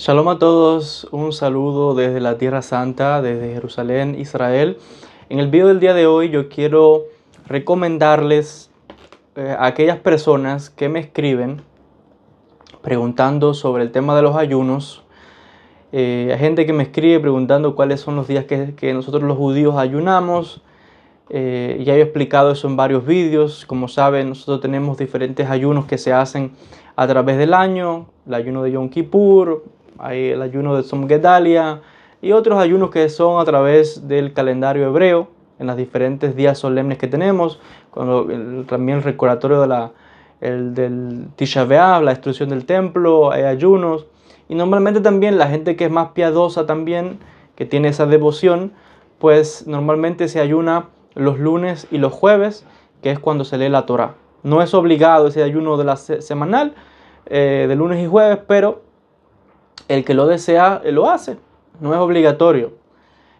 Shalom a todos, un saludo desde la Tierra Santa, desde Jerusalén, Israel. En el video del día de hoy yo quiero recomendarles eh, a aquellas personas que me escriben preguntando sobre el tema de los ayunos. Eh, hay gente que me escribe preguntando cuáles son los días que, nosotros los judíos ayunamos. Eh, ya he explicado eso en varios vídeos. Como saben, nosotros tenemos diferentes ayunos que se hacen a través del año. El ayuno de Yom Kippur, hay el ayuno de Gedalia y otros ayunos que son a través del calendario hebreo en los diferentes días solemnes que tenemos, cuando también el recordatorio de la, el, del Tisha B'Av, la destrucción del templo, hay ayunos. Y normalmente también la gente que es más piadosa también, que tiene esa devoción, pues normalmente se ayuna los lunes y los jueves, que es cuando se lee la Torah. No es obligado ese ayuno de la semanal, eh, de lunes y jueves, pero el que lo desea eh, lo hace, no es obligatorio,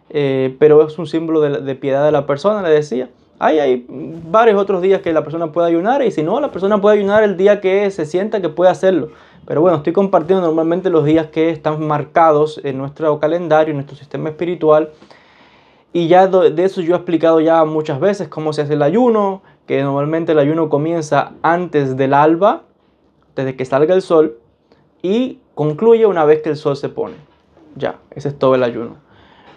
eh, pero es un símbolo de, piedad de la persona, le decía. Hay, hay varios otros días que la persona puede ayunar y si no, la persona puede ayunar el día que se sienta que puede hacerlo. Pero bueno, estoy compartiendo normalmente los días que están marcados en nuestro calendario, en nuestro sistema espiritual. Y ya de eso yo he explicado ya muchas veces cómo se hace el ayuno, que normalmente el ayuno comienza antes del alba, desde que salga el sol, y Concluye una vez que el sol se pone. Ya, ese es todo el ayuno.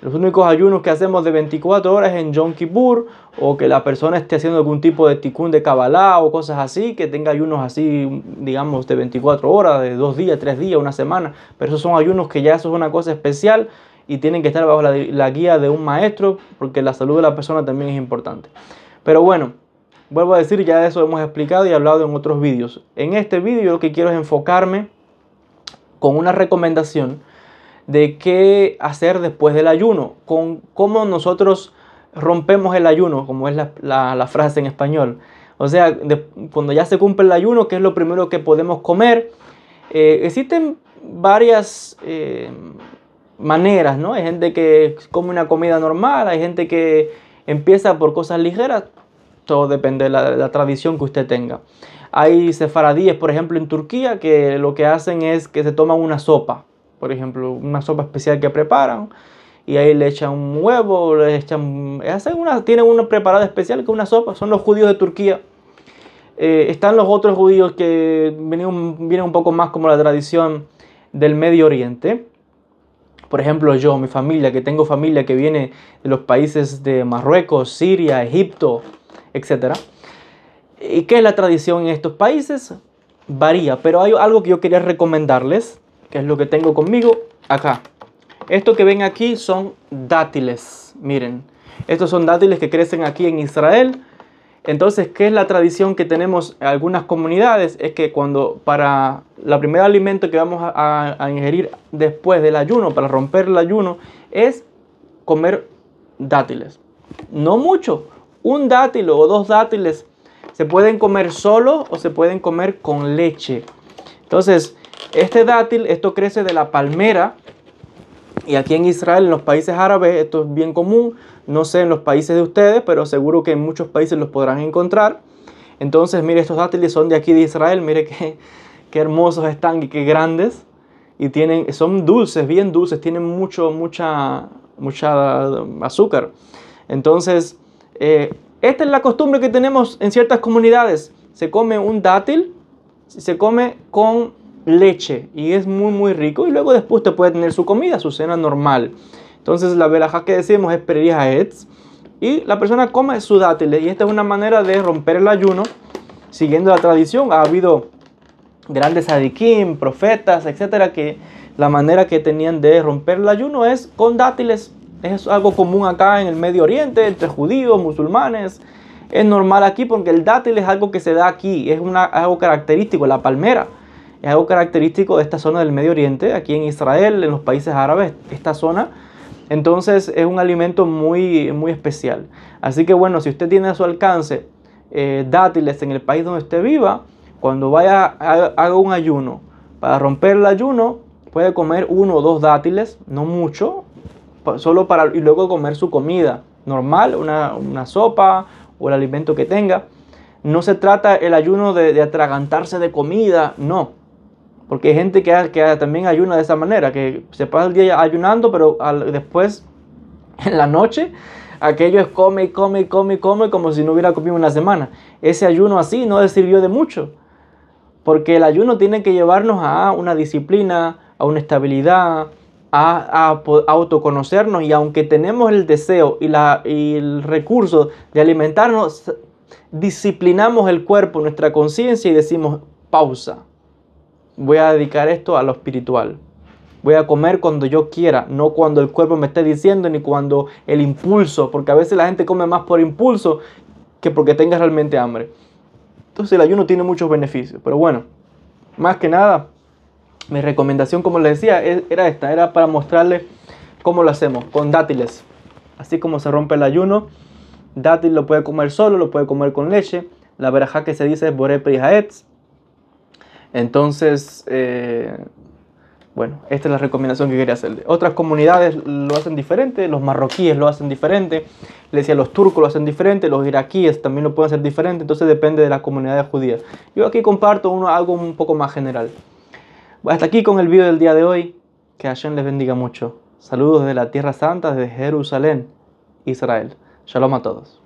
Los únicos ayunos que hacemos de 24 horas en Yom Kippur o que la persona esté haciendo algún tipo de tikkun de Kabbalah o cosas así, que tenga ayunos así, digamos, de 24 horas, de dos días, tres días, una semana. Pero esos son ayunos que ya eso es una cosa especial y tienen que estar bajo la, guía de un maestro porque la salud de la persona también es importante. Pero bueno, vuelvo a decir, ya eso hemos explicado y hablado en otros vídeos. En este vídeo lo que quiero es enfocarme con una recomendación de qué hacer después del ayuno, con cómo nosotros rompemos el ayuno, como es la, la, frase en español. O sea, cuando ya se cumple el ayuno, ¿qué es lo primero que podemos comer? Eh, existen varias eh, maneras, ¿no? Hay gente que come una comida normal, hay gente que empieza por cosas ligeras, todo depende de la tradición que usted tenga. Hay sefaradíes, por ejemplo, en Turquía, que lo que hacen es que se toman una sopa, por ejemplo, una sopa especial que preparan, y ahí le echan un huevo, le echan, hacen una, tienen una preparada especial que una sopa, son los judíos de Turquía. Eh, están los otros judíos que vienen, vienen un poco más como la tradición del Medio Oriente. Por ejemplo, yo, mi familia, que tengo familia que viene de los países de Marruecos, Siria, Egipto, etcétera. ¿Y qué es la tradición en estos países? Varía, pero hay algo que yo quería recomendarles, que es lo que tengo conmigo acá. Esto que ven aquí son dátiles, miren. Estos son dátiles que crecen aquí en Israel. Entonces, ¿qué es la tradición que tenemos en algunas comunidades? Es que cuando para la primer alimento que vamos a, ingerir después del ayuno, para romper el ayuno, es comer dátiles. No mucho, un dátil o dos dátiles se pueden comer solo o se pueden comer con leche. Entonces, este dátil, esto crece de la palmera. Y aquí en Israel, en los países árabes, esto es bien común. No sé en los países de ustedes, pero seguro que en muchos países los podrán encontrar. Entonces, mire, estos dátiles son de aquí de Israel. Mire qué, qué hermosos están y qué grandes. Y tienen, son dulces, bien dulces. Tienen mucho, mucha, mucha azúcar. Entonces, eh, esta es la costumbre que tenemos en ciertas comunidades. Se come un dátil, se come con leche y es muy muy rico y luego después te puede tener su comida, su cena normal. Entonces la verajá que decimos es etz. y la persona come su dátil y esta es una manera de romper el ayuno siguiendo la tradición. Ha habido grandes adiquín, profetas, etcétera que la manera que tenían de romper el ayuno es con dátiles es algo común acá en el Medio Oriente, entre judíos, musulmanes. Es normal aquí porque el dátil es algo que se da aquí, es una, algo característico, la palmera. Es algo característico de esta zona del Medio Oriente, aquí en Israel, en los países árabes, esta zona. Entonces es un alimento muy, muy especial. Así que bueno, si usted tiene a su alcance eh, dátiles en el país donde usted viva, cuando vaya, haga un ayuno. Para romper el ayuno, puede comer uno o dos dátiles, no mucho, solo para y luego comer su comida normal, una, sopa o el alimento que tenga. No se trata el ayuno de, atragantarse de comida, no. Porque hay gente que, que, también ayuna de esa manera, que se pasa el día ayunando, pero después, en la noche, aquello es come y come y come y come como si no hubiera comido una semana. Ese ayuno así no le sirvió de mucho. Porque el ayuno tiene que llevarnos a una disciplina, a una estabilidad, a, autoconocernos y aunque tenemos el deseo y, y el recurso de alimentarnos, disciplinamos el cuerpo, nuestra conciencia y decimos, pausa, voy a dedicar esto a lo espiritual. Voy a comer cuando yo quiera, no cuando el cuerpo me esté diciendo ni cuando el impulso, porque a veces la gente come más por impulso que porque tenga realmente hambre. Entonces el ayuno tiene muchos beneficios, pero bueno, más que nada mi recomendación, como les decía, e-, era esta, era para mostrarles cómo lo hacemos, con dátiles. Así como se rompe el ayuno, dátil lo puede comer solo, lo puede comer con leche. La verajá que se dice es y Entonces, eh, bueno, esta es la recomendación que quería hacerle. Otras comunidades lo hacen diferente, los marroquíes lo hacen diferente, les decía, los turcos lo hacen diferente, los iraquíes también lo pueden hacer diferente, entonces depende de la comunidad judía. Yo aquí comparto uno, algo un poco más general. Hasta aquí con el video del día de hoy. Que Hashem les bendiga mucho. Saludos de la Tierra Santa, desde Jerusalén, Israel. Shalom a todos.